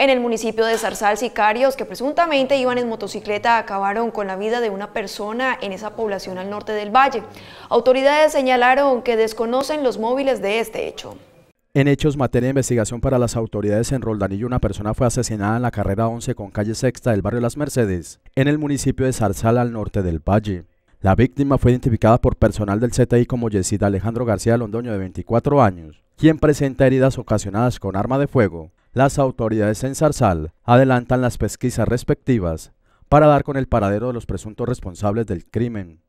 En el municipio de Zarzal, sicarios que presuntamente iban en motocicleta acabaron con la vida de una persona en esa población al norte del valle. Autoridades señalaron que desconocen los móviles de este hecho. En hechos, materia de investigación para las autoridades en Roldanillo, una persona fue asesinada en la carrera 11 con calle Sexta del barrio Las Mercedes, en el municipio de Zarzal al norte del Valle. La víctima fue identificada por personal del CTI como Yesida Alejandro García Londoño, de 24 años, quien presenta heridas ocasionadas con arma de fuego las autoridades en Zarzal adelantan las pesquisas respectivas para dar con el paradero de los presuntos responsables del crimen.